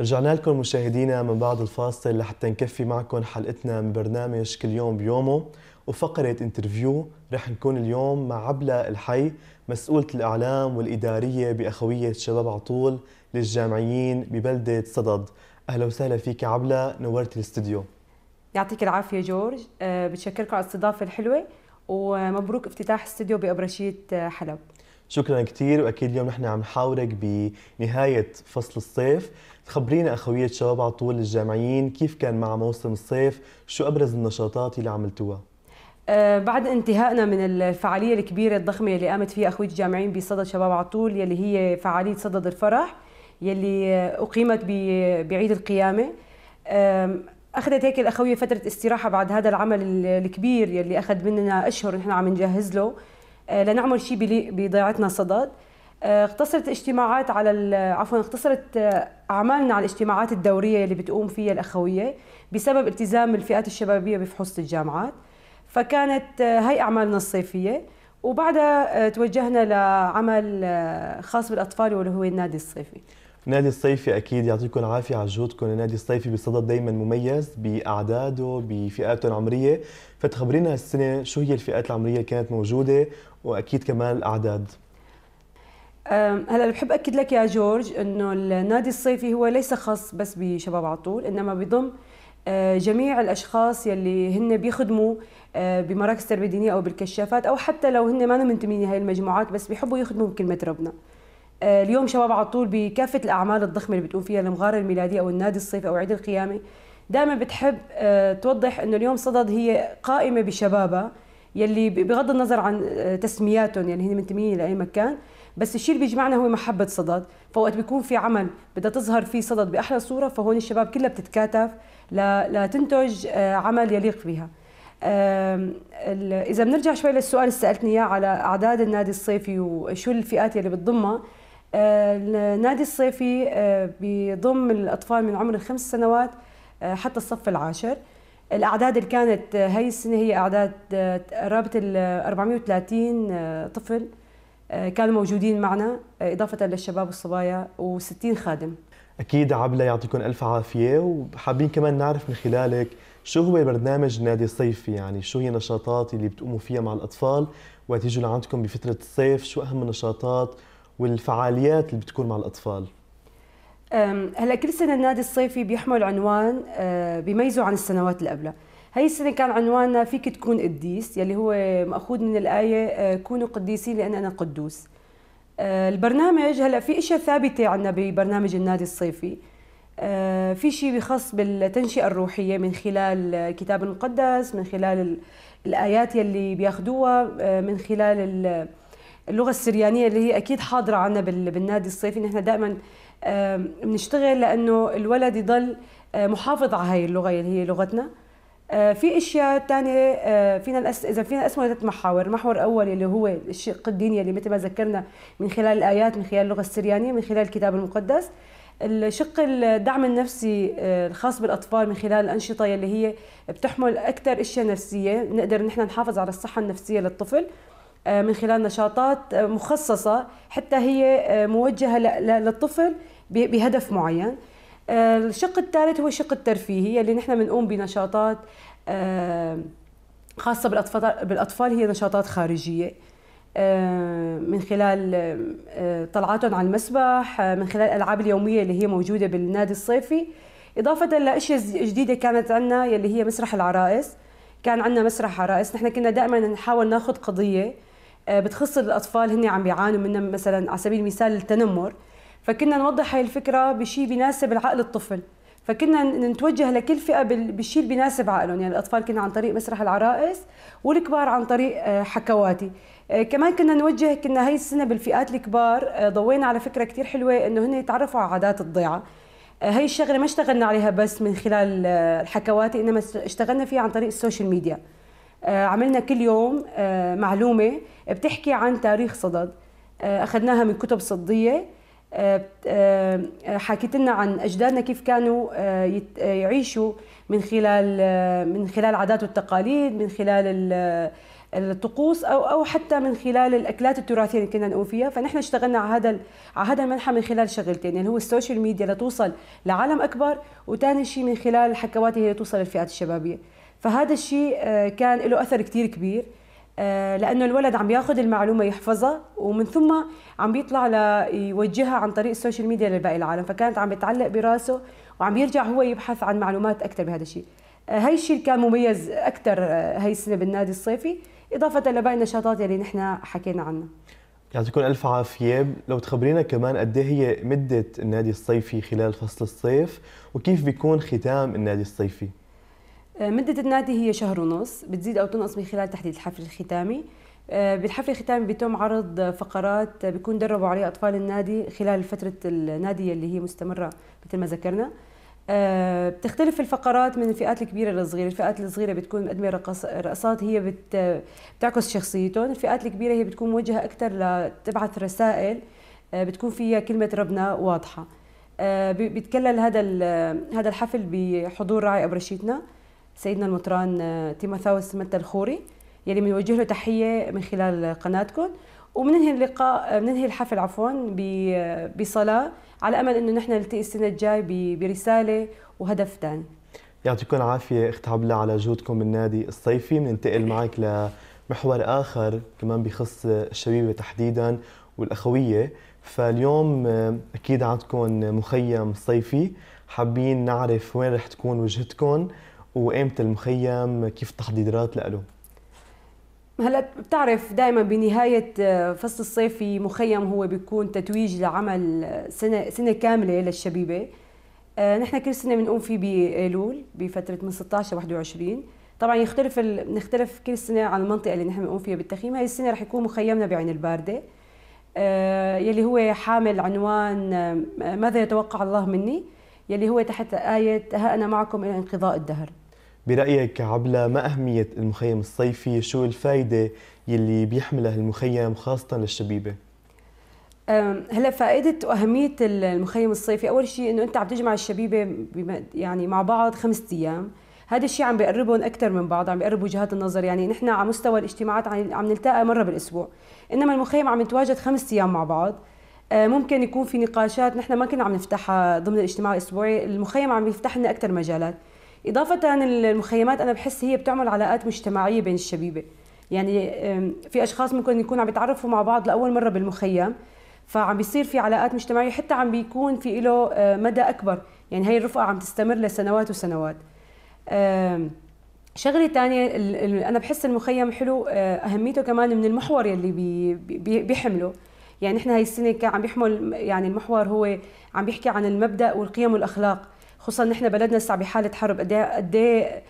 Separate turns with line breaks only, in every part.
رجعنا لكم مشاهدينا من بعد الفاصل لحتى نكفي معكم حلقتنا من برنامج كل يوم بيومه وفقرة انترفيو رح نكون اليوم مع عبلة الحي مسؤولة الإعلام والإدارية بأخوية شباب عطول للجامعيين ببلدة صدد أهلا وسهلا فيك عبلة نورت الاستوديو
يعطيك العافية جورج آه، بتشكركم على الاستضافة الحلوة ومبروك افتتاح استوديو بأبرشية آه، حلب
شكرا كثير واكيد اليوم نحن عم نحاورك بنهايه فصل الصيف تخبرينا اخويه شباب على طول الجامعيين كيف كان مع موسم الصيف شو ابرز النشاطات اللي عملتوها
أه، بعد انتهائنا من الفعاليه الكبيره الضخمه اللي قامت فيها اخويه الجامعيين بصدد شباب على طول يلي هي فعاليه صدد الفرح يلي اقيمت بعيد القيامه أه، اخذت هيك الاخويه فتره استراحه بعد هذا العمل الكبير يلي اخذ مننا اشهر نحن عم نجهز له آه، لنعمل شيء بضيعتنا صدد اقتصرت آه، اجتماعات على عفوا اقتصرت آه، اعمالنا على الاجتماعات الدوريه اللي بتقوم فيها الاخويه بسبب التزام الفئات الشبابيه بفحوص الجامعات فكانت هي اعمالنا الصيفيه وبعدها توجهنا لعمل خاص بالاطفال واللي هو النادي الصيفي
نادي الصيفي اكيد يعطيكم العافيه على جهودكم النادي الصيفي بصدد دائما مميز باعداده بفئاته العمريه فتخبرينا هالسنه شو هي الفئات العمريه اللي كانت موجوده واكيد كمان الاعداد
هلا بحب اكد لك يا جورج انه النادي الصيفي هو ليس خاص بس بشباب عطول انما بيضم أه، جميع الاشخاص يلي هن بيخدموا أه، بمراكز تربيه دينيه او بالكشافات او حتى لو هن ما منتمين لهي المجموعات بس بيحبوا يخدموا بكلمه ربنا آه، اليوم شباب على طول بكافه الاعمال الضخمه اللي بتقوم فيها المغاره الميلاديه او النادي الصيفي او عيد القيامه دائما بتحب آه، توضح انه اليوم صدد هي قائمه بشبابها يلي بغض النظر عن آه، تسمياتهم يعني هن منتمين لاي مكان بس الشيء اللي بيجمعنا هو محبه صدد فوقت بيكون في عمل بدها تظهر فيه صدد باحلى صوره فهون الشباب كلها بتتكاتف لتنتج عمل يليق بها اذا بنرجع شوي للسؤال اللي سالتني اياه على اعداد النادي الصيفي وشو الفئات اللي بتضمها آه، النادي الصيفي آه، بيضم الأطفال من عمر الخمس سنوات آه، حتى الصف العاشر الأعداد اللي كانت هاي السنة هي أعداد قرابة ال 430 طفل كانوا موجودين معنا إضافة للشباب والصبايا و60 خادم
أكيد عبلة يعطيكم ألف عافية وحابين كمان نعرف من خلالك شو هو برنامج النادي الصيفي يعني شو هي النشاطات اللي بتقوموا فيها مع الأطفال وقت يجوا لعندكم بفترة الصيف شو أهم النشاطات والفعاليات اللي بتكون مع الاطفال
هلا كل سنه النادي الصيفي بيحمل عنوان أه، بيميزه عن السنوات اللي قبلها هي السنه كان عنواننا فيك تكون قديس يلي هو ماخوذ من الايه أه، كونوا قديسين لان انا قدوس أه، البرنامج هلا في اشياء ثابته عندنا ببرنامج النادي الصيفي في شيء بخص بالتنشئه الروحيه من خلال الكتاب المقدس من خلال الايات يلي بياخذوها من خلال اللغه السريانيه اللي هي اكيد حاضره عنا بالنادي الصيفي نحن دائما بنشتغل لانه الولد يضل آه، محافظ على هاي اللغه اللي هي لغتنا آه، في اشياء ثانيه آه، فينا الأس... اذا فينا نقسمها ثلاث محاور، المحور الاول اللي هو الشق الديني اللي مثل ما ذكرنا من خلال الايات من خلال اللغه السريانيه من خلال الكتاب المقدس. الشق الدعم النفسي الخاص بالاطفال من خلال الانشطه اللي هي بتحمل اكثر اشياء نفسيه، بنقدر نحن نحافظ على الصحه النفسيه للطفل. آه، من خلال نشاطات آه، مخصصة حتى هي آه، موجهة للطفل بهدف معين الشق الثالث هو الشق الترفيهي اللي نحن بنقوم بنشاطات خاصة بالأطفال, بالأطفال هي نشاطات خارجية من خلال طلعاتهم على المسبح من خلال الألعاب اليومية اللي هي موجودة بالنادي الصيفي إضافة لأشياء جديدة كانت عندنا يلي هي مسرح العرائس كان عندنا مسرح عرائس نحن كنا دائما نحاول ناخذ قضية آه، بتخص الاطفال هن عم بيعانوا منها مثلا على سبيل المثال التنمر فكنا نوضح هاي الفكره بشيء بيناسب عقل الطفل فكنا نتوجه لكل فئه بالشيء اللي بيناسب عقلهم يعني الاطفال كنا عن طريق مسرح العرائس والكبار عن طريق آه، حكواتي آه، كمان كنا نوجه كنا هي السنه بالفئات الكبار ضوينا على فكره كثير حلوه انه هن يتعرفوا على عادات الضيعه هي الشغله ما اشتغلنا عليها بس من خلال الحكوات انما اشتغلنا فيها عن طريق السوشيال ميديا عملنا كل يوم معلومه بتحكي عن تاريخ صدد آه، اخذناها من كتب صديه آه، آه، حكيت لنا عن اجدادنا كيف كانوا يعيشوا من خلال من خلال عادات والتقاليد من خلال الطقوس او او حتى من خلال الاكلات التراثيه اللي كنا نقوم فيها فنحن اشتغلنا على هذا على هذا المنحى من خلال شغلتين اللي هو السوشيال ميديا لتوصل لعالم اكبر وثاني شيء من خلال الحكوات هي توصل للفئات الشبابيه فهذا الشيء كان له اثر كثير كبير آه، لانه الولد عم بياخذ المعلومه يحفظها ومن ثم عم بيطلع ليوجهها عن طريق السوشيال ميديا لباقي العالم فكانت عم بتعلق براسه وعم يرجع هو يبحث عن معلومات اكثر بهذا الشيء آه، هاي الشيء كان مميز اكثر آه، هاي السنه بالنادي الصيفي اضافه لباقي النشاطات اللي نحن حكينا عنها
يعطيكم الف عافيه لو تخبرينا كمان قد إيه هي مده النادي الصيفي خلال فصل الصيف وكيف بيكون ختام النادي الصيفي
آه، مدة النادي هي شهر ونص بتزيد أو تنقص من خلال تحديد الحفل الختامي آه، بالحفل الختامي بيتم عرض فقرات بيكون دربوا عليها أطفال النادي خلال فترة النادي اللي هي مستمرة مثل ما ذكرنا آه، بتختلف الفقرات من الفئات الكبيرة للصغيرة الفئات الصغيرة بتكون مقدمة رقصات هي بت... بتعكس شخصيتهم الفئات الكبيرة هي بتكون موجهة أكثر لتبعث رسائل بتكون فيها كلمة ربنا واضحة بيتكلل هذا هذا الحفل بحضور راعي أبرشيتنا سيدنا المطران آه، تيموثاوس متى الخوري يلي بنوجه له تحيه من خلال قناتكم وبننهي اللقاء بننهي آه، الحفل عفوا آه، بصلاه على امل انه نحن نلتقي السنه الجاي برساله وهدف ثاني
يعطيكم العافيه اخت عبله على جهودكم بالنادي الصيفي بننتقل معك لمحور اخر كمان بخص الشبيبه تحديدا والاخويه فاليوم اكيد عندكم مخيم صيفي حابين نعرف وين رح تكون وجهتكم وقيمه المخيم كيف التحضيرات له
هلا بتعرف دائما بنهايه آه، فصل الصيف في مخيم هو بيكون تتويج لعمل آه، سنه سنه كامله للشبيبه آه، نحن كل سنه بنقوم فيه بايلول بفتره من 16 ل 21 طبعا يختلف ال... نختلف كل سنه عن المنطقه اللي نحن بنقوم فيها بالتخييم هاي السنه رح يكون مخيمنا بعين البارده يلي هو حامل عنوان ماذا يتوقع الله مني يلي هو تحت ايه ها انا معكم الى انقضاء الدهر
برأيك عبلة ما أهمية المخيم الصيفي شو الفائدة يلي بيحملها المخيم خاصة للشبيبة؟
هلا فائدة وأهمية المخيم الصيفي أول شيء إنه أنت عم تجمع الشبيبة يعني مع بعض خمسة أيام هذا الشيء عم بيقربهم اكثر من بعض عم بيقرب وجهات النظر يعني نحن على مستوى الاجتماعات عم نلتقى مره بالاسبوع انما المخيم عم نتواجد خمس ايام مع بعض أه، ممكن يكون في نقاشات نحن ما كنا عم نفتحها ضمن الاجتماع الاسبوعي المخيم عم يفتح لنا اكثر مجالات إضافة المخيمات أنا بحس هي بتعمل علاقات مجتمعية بين الشبيبة يعني في أشخاص ممكن يكونوا عم يتعرفوا مع بعض لأول مرة بالمخيم فعم بيصير في علاقات مجتمعية حتى عم بيكون في له آه، مدى أكبر يعني هي الرفقة عم تستمر لسنوات وسنوات شغلة تانية أنا بحس المخيم حلو آه، أهميته كمان من المحور يلي بي بي بيحمله يعني احنا هاي السنة عم بيحمل يعني المحور هو عم بيحكي عن المبدأ والقيم والأخلاق خصوصا نحن بلدنا لسه بحاله حرب إيه- قد ايه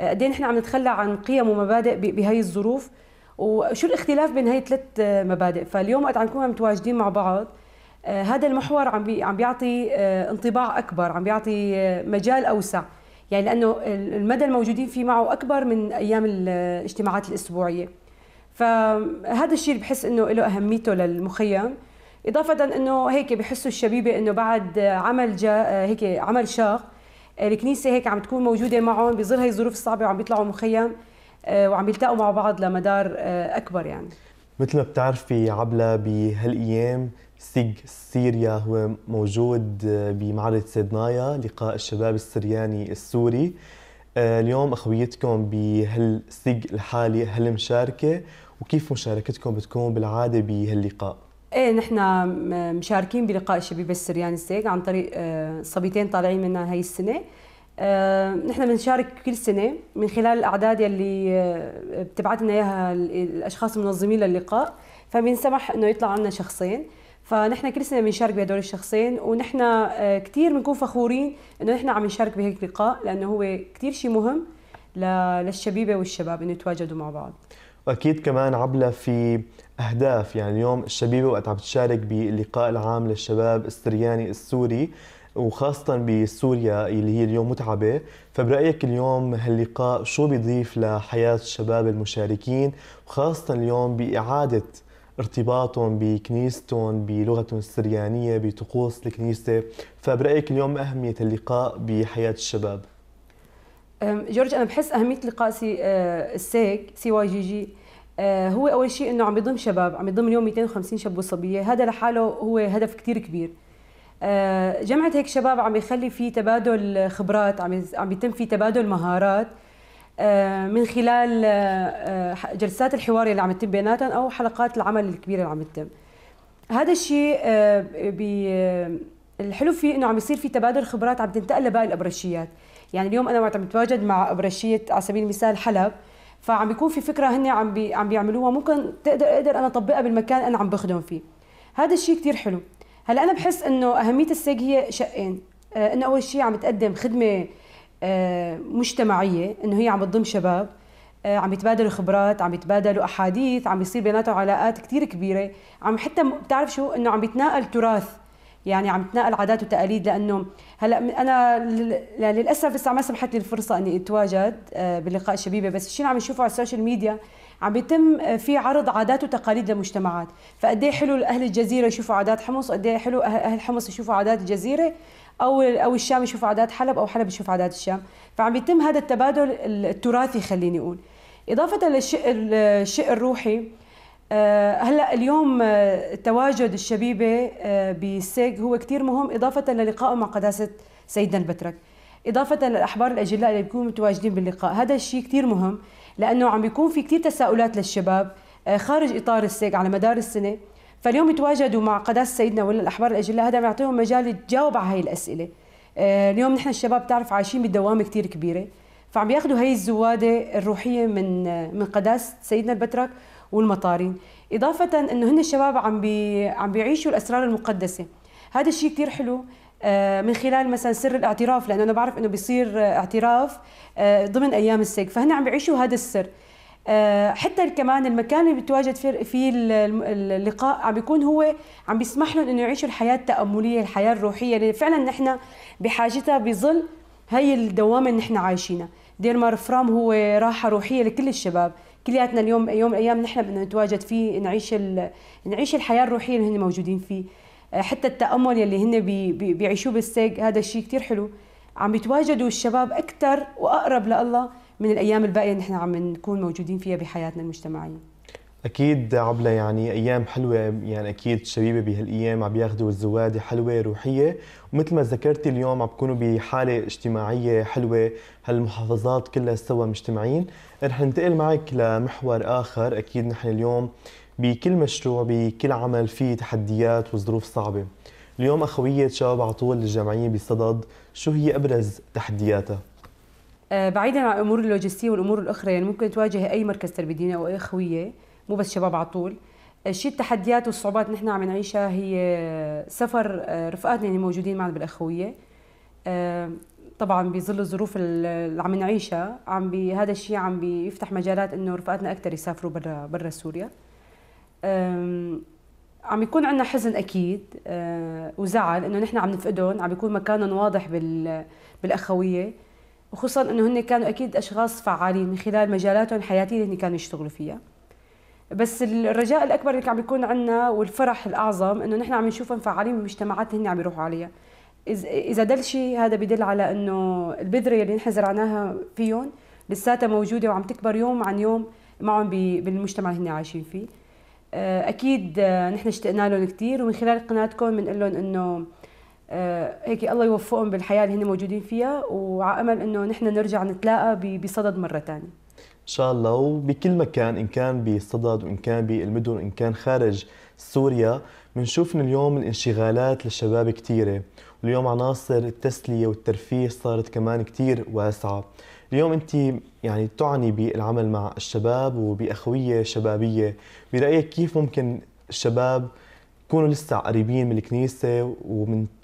قد ايه نحن عم نتخلى عن قيم ومبادئ بهي الظروف وشو الاختلاف بين هي ثلاث مبادئ فاليوم وقت عم نكون متواجدين مع بعض آه، هذا المحور عم عم بيعطي آه، انطباع اكبر عم بيعطي آه، مجال اوسع يعني لانه المدى الموجودين فيه معه اكبر من ايام الاجتماعات الاسبوعيه فهذا الشيء اللي بحس انه له اهميته للمخيم اضافه انه هيك بحسوا الشبيبه انه بعد عمل جا آه، هيك عمل شاق آه، الكنيسه هيك عم تكون موجوده معهم بظل هي الظروف الصعبه وعم بيطلعوا مخيم آه، وعم بيلتقوا مع بعض لمدار اكبر يعني
مثل ما بتعرفي عبلة بهالايام سيج سيريا هو موجود بمعرض سيدنايا لقاء الشباب السرياني السوري اليوم اخويتكم بهالسيج الحالي هل مشاركه وكيف مشاركتكم بتكون بالعاده بهاللقاء؟
ايه نحن مشاركين بلقاء الشبيبه السريان يعني الزيق عن طريق آه، صبيتين طالعين منها هي السنه آه، نحن بنشارك كل سنه من خلال الاعداد يلي آه، بتبعث لنا اياها الاشخاص المنظمين للقاء فبنسمح انه يطلع عنا شخصين فنحن كل سنه بنشارك بهدول الشخصين ونحن كثير بنكون فخورين انه نحن عم نشارك بهيك لقاء لانه هو كثير شيء مهم للشبيبه والشباب انه يتواجدوا مع بعض
واكيد كمان عبله في اهداف يعني اليوم الشبيبه وقت عم تشارك باللقاء العام للشباب السرياني السوري وخاصة بسوريا اللي هي اليوم متعبة فبرأيك اليوم هاللقاء شو بيضيف لحياة الشباب المشاركين وخاصة اليوم بإعادة ارتباطهم بكنيستهم بلغتهم السريانية بطقوس الكنيسة فبرأيك اليوم أهمية اللقاء بحياة الشباب
جورج انا بحس اهميه لقاء سي أه، السيك سي واي جي جي أه، هو اول شيء انه عم يضم شباب عم يضم اليوم 250 شاب وصبيه هذا لحاله هو هدف كثير كبير أه، جمعة هيك شباب عم يخلي في تبادل خبرات عم عم يتم في تبادل مهارات من خلال جلسات الحوار اللي عم تتم بيناتهم او حلقات العمل الكبيره اللي عم تتم هذا الشيء الحلو فيه انه عم يصير في تبادل خبرات عم تنتقل لباقي الابرشيات يعني اليوم انا وقت عم بتواجد مع برشيه على سبيل المثال حلب فعم بيكون في فكره هن عم بي عم بيعملوها ممكن تقدر اقدر انا اطبقها بالمكان انا عم بخدم فيه هذا الشيء كثير حلو هلا انا بحس انه اهميه السيج هي شقين آه انه اول شيء عم تقدم خدمه آه مجتمعيه انه هي عم بتضم شباب آه عم يتبادلوا خبرات عم يتبادلوا احاديث عم يصير بيناتهم علاقات كثير كبيره عم حتى بتعرف شو انه عم يتناقل تراث يعني عم تنقل عادات وتقاليد لانه هلا انا يعني للاسف لسه ما سمحت لي الفرصه اني اتواجد آه، بلقاء الشبيبه بس الشيء اللي عم نشوفه على السوشيال ميديا عم بيتم آه، في عرض عادات وتقاليد لمجتمعات فقد ايه حلو اهل الجزيره يشوفوا عادات حمص وقد ايه حلو أه- اهل حمص يشوفوا عادات الجزيره او او الشام يشوفوا عادات حلب او حلب يشوف عادات الشام فعم بيتم هذا التبادل التراثي خليني اقول اضافه للشق الشق الروحي آه، هلا اليوم آه، تواجد الشبيبه آه، بسيج هو كثير مهم اضافه للقائه مع قداسه سيدنا البترك اضافه للاحبار الاجلاء اللي بيكونوا متواجدين باللقاء هذا الشيء كثير مهم لانه عم بيكون في كثير تساؤلات للشباب خارج اطار السيج على مدار السنه فاليوم يتواجدوا مع قداسه سيدنا ولا الاحبار الاجلاء هذا بيعطيهم مجال يتجاوب على هي الاسئله اليوم نحن الشباب بتعرف عايشين بدوامه كثير كبيره فعم ياخذوا هي الزواده الروحيه من من قداسه سيدنا البترك والمطارين اضافه انه هن الشباب عم بي عم بيعيشوا الاسرار المقدسه هذا الشيء كثير حلو آه، من خلال مثلا سر الاعتراف لانه انا بعرف انه بيصير آه، اعتراف آه، ضمن ايام السيك فهن عم بيعيشوا هذا السر حتى كمان المكان اللي بتواجد فيه اللقاء عم بيكون هو عم بيسمح لهم انه يعيشوا الحياه التامليه الحياه الروحيه اللي فعلا نحن بحاجتها بظل هي الدوامه اللي نحن عايشينها مار فرام هو راحه روحيه لكل الشباب كلياتنا اليوم يوم الايام نحن بدنا نتواجد فيه نعيش نعيش الحياه الروحيه اللي هن موجودين فيه حتى التامل يلي هن بي بي بيعيشوه بالسيج هذا الشيء كثير حلو عم بيتواجدوا الشباب اكثر واقرب لله من الايام الباقيه اللي نحن عم نكون موجودين فيها بحياتنا المجتمعيه
اكيد عبله يعني ايام حلوه يعني اكيد الشبيبه بهالايام عم ياخذوا الزواده حلوه روحيه ومثل ما ذكرتي اليوم عم بكونوا بحاله اجتماعيه حلوه هالمحافظات كلها سوا مجتمعين رح ننتقل معك لمحور اخر اكيد نحن اليوم بكل مشروع بكل عمل فيه تحديات وظروف صعبه اليوم اخويه شباب طول الجامعيه بصدد شو هي ابرز تحدياتها
آه، بعيدا عن الامور اللوجستيه والامور الاخرى يعني ممكن تواجه اي مركز تربيه او اي خويه مو بس شباب على طول الشيء آه، التحديات والصعوبات اللي نحن عم نعيشها هي آه، سفر آه، رفقاتنا اللي موجودين معنا بالاخويه طبعا بظل الظروف اللي عم نعيشها عم هذا الشيء عم بيفتح مجالات انه رفقاتنا اكثر يسافروا برا برا سوريا عم يكون عندنا حزن اكيد وزعل انه نحن عم نفقدهم عم بيكون مكانهم واضح بالاخويه وخصوصا انه هن كانوا اكيد اشخاص فعالين من خلال مجالاتهم الحياتيه اللي كانوا يشتغلوا فيها بس الرجاء الاكبر اللي عم بيكون عندنا والفرح الاعظم انه نحن عم نشوفهم فعالين بالمجتمعات هن عم يروحوا عليها اذا دل شيء هذا بدل على انه البذره اللي نحن زرعناها فيهم لساتها موجوده وعم تكبر يوم عن يوم معهم بالمجتمع اللي هن عايشين فيه آه، اكيد آه، نحن اشتقنا لهم كثير ومن خلال قناتكم بنقول لهم انه آه، هيك الله يوفقهم بالحياه اللي هن موجودين فيها وعامل امل انه نحن نرجع نتلاقى بصدد مره ثانيه
ان شاء الله وبكل مكان ان كان بصدد وان كان بالمدن وان كان خارج سوريا بنشوف اليوم الانشغالات للشباب كثيره واليوم عناصر التسليه والترفيه صارت كمان كثير واسعه اليوم انت يعني تعني بالعمل مع الشباب وباخويه شبابيه برايك كيف ممكن الشباب يكونوا لسه قريبين من الكنيسه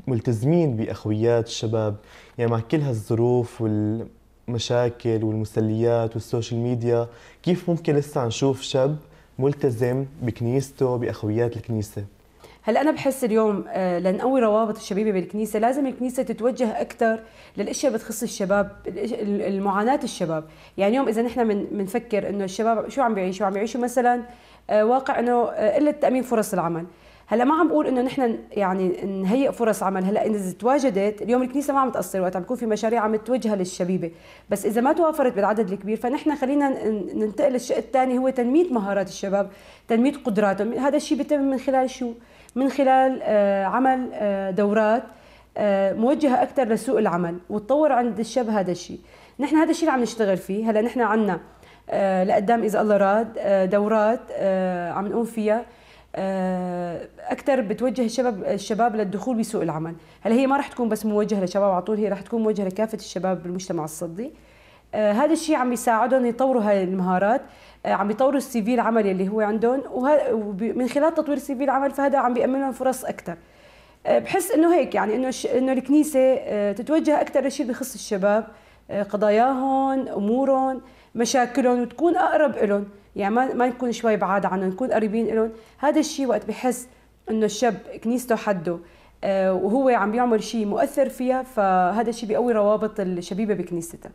وملتزمين باخويات الشباب يعني مع كل هالظروف وال مشاكل والمسليات والسوشيال ميديا كيف ممكن لسه نشوف شاب ملتزم بكنيسته باخويات الكنيسه
هلا انا بحس اليوم آه، لنقوي روابط الشبيبه بالكنيسه لازم الكنيسه تتوجه اكثر للاشياء بتخص الشباب المعاناه الشباب يعني اليوم اذا نحن بنفكر انه الشباب شو عم بيعيشوا عم بيعيشوا مثلا آه، واقع انه آه، قله تامين فرص العمل هلا ما عم بقول انه نحن يعني نهيئ فرص عمل هلا اذا تواجدت اليوم الكنيسه ما عم تاثر وقت عم يكون في مشاريع عم توجهها للشبيبه بس اذا ما توافرت بالعدد الكبير فنحن خلينا ننتقل للشق الثاني هو تنميه مهارات الشباب تنميه قدراتهم هذا الشيء بيتم من خلال شو من خلال آه، عمل آه، دورات آه، موجهه اكثر لسوق العمل وتطور عند الشاب هذا الشيء نحن هذا الشيء اللي عم نشتغل فيه هلا نحن عندنا لقدام اذا الله راد دورات عم نقوم فيها آه، اكثر بتوجه الشباب الشباب للدخول بسوق العمل، هلا هي ما راح تكون بس موجهه لشباب على طول هي راح تكون موجهه لكافه الشباب بالمجتمع الصدي. آه، هذا الشيء عم يساعدهم يطوروا هاي المهارات، آه، عم يطوروا السي في العملي اللي هو عندهم ومن خلال تطوير السي في العمل فهذا عم بيأمن لهم فرص اكثر. بحس انه هيك يعني انه انه الكنيسه تتوجه اكثر لشيء بخص الشباب قضاياهم، امورهم، مشاكلهم وتكون اقرب لهم. يعني ما, ما نكون شوي بعاد عنهم نكون قريبين لهم هذا الشيء وقت بحس انه الشاب كنيسته حده آه، وهو عم بيعمل شيء مؤثر فيها فهذا الشيء بيقوي روابط الشبيبه بكنيستها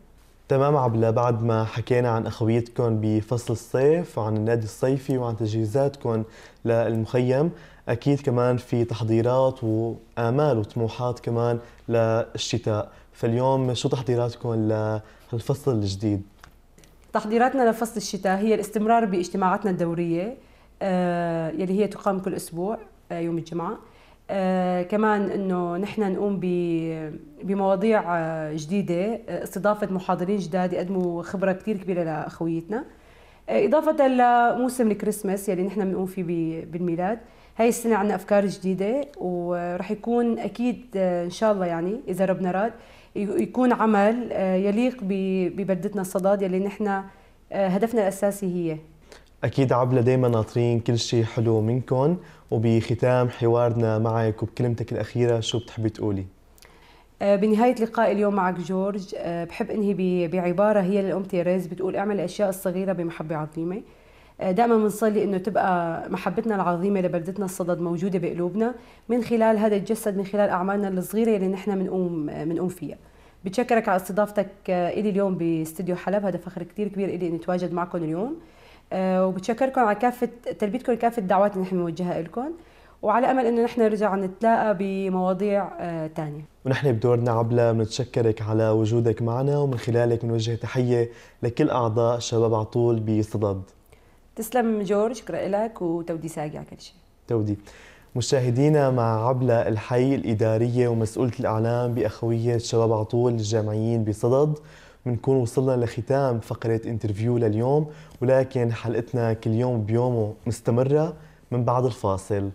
تمام عبلة بعد ما حكينا عن أخويتكم بفصل الصيف وعن النادي الصيفي وعن تجهيزاتكم للمخيم أكيد كمان في تحضيرات وآمال وطموحات كمان للشتاء فاليوم شو تحضيراتكم للفصل الجديد؟
تحضيراتنا لفصل الشتاء هي الاستمرار باجتماعاتنا الدورية آه، يلي هي تقام كل أسبوع آه، يوم الجمعة آه، كمان انه نحن نقوم بمواضيع جديده استضافه محاضرين جداد يقدموا خبره كثير كبيره لاخويتنا اضافه لموسم الكريسماس يلي نحن بنقوم فيه بالميلاد هاي السنه عندنا افكار جديده ورح يكون اكيد ان شاء الله يعني اذا ربنا راد يكون عمل آه، يليق ببلدتنا الصداد يلي نحن آه، هدفنا الاساسي هي
اكيد عبله دائما ناطرين كل شيء حلو منكم وبختام حوارنا معك وبكلمتك الاخيره شو بتحبي تقولي
آه، بنهاية لقاء اليوم معك جورج بحب انهي بعبارة هي للأم تيريز بتقول اعمل الأشياء الصغيرة بمحبة عظيمة دائما بنصلي انه تبقى محبتنا العظيمه لبلدتنا الصدد موجوده بقلوبنا من خلال هذا الجسد من خلال اعمالنا الصغيره اللي نحن بنقوم بنقوم فيها بتشكرك على استضافتك آه، الي اليوم باستديو حلب هذا فخر كثير كبير الي اني اتواجد معكم اليوم آه، وبتشكركم على كافه تلبيتكم لكافه الدعوات اللي نحن بنوجهها لكم وعلى امل انه نحن نرجع نتلاقى بمواضيع ثانيه آه،
ونحن بدورنا عبله بنتشكرك على وجودك معنا ومن خلالك بنوجه تحيه لكل اعضاء شباب عطول بصدد
تسلم جورج شكرا لك وتودي ساقي على كل شيء
تودي مشاهدينا مع عبلة الحي الإدارية ومسؤولة الإعلام بأخوية شباب عطول الجامعيين بصدد بنكون وصلنا لختام فقرة انترفيو لليوم ولكن حلقتنا كل يوم بيومه مستمرة من بعد الفاصل